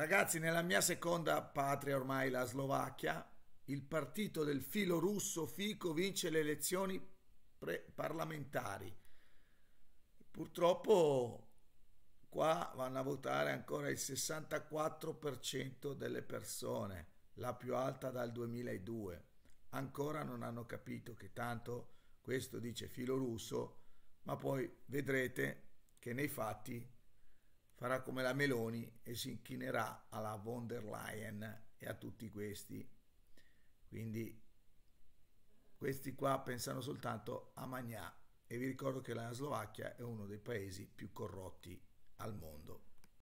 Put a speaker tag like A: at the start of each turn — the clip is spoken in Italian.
A: Ragazzi, nella mia seconda patria ormai, la Slovacchia, il partito del filo russo Fico vince le elezioni parlamentari. Purtroppo qua vanno a votare ancora il 64% delle persone, la più alta dal 2002. Ancora non hanno capito che tanto questo dice filo russo, ma poi vedrete che nei fatti farà come la Meloni e si inchinerà alla von der Leyen e a tutti questi. Quindi questi qua pensano soltanto a Magnà e vi ricordo che la Slovacchia è uno dei paesi più corrotti al mondo.